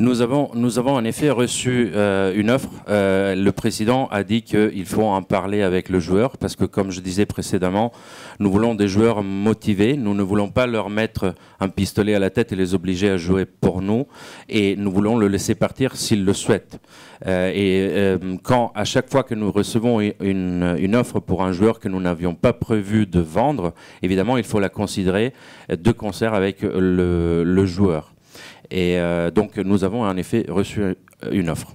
Nous avons, nous avons en effet reçu euh, une offre. Euh, le président a dit qu'il faut en parler avec le joueur parce que, comme je disais précédemment, nous voulons des joueurs motivés. Nous ne voulons pas leur mettre un pistolet à la tête et les obliger à jouer pour nous. Et nous voulons le laisser partir s'il le souhaite. Euh, et quand, à chaque fois que nous recevons une, offre pour un joueur que nous n'avions pas prévu de vendre, évidemment, il faut la considérer de concert avec le joueur. Et euh, donc nous avons en effet reçu une offre.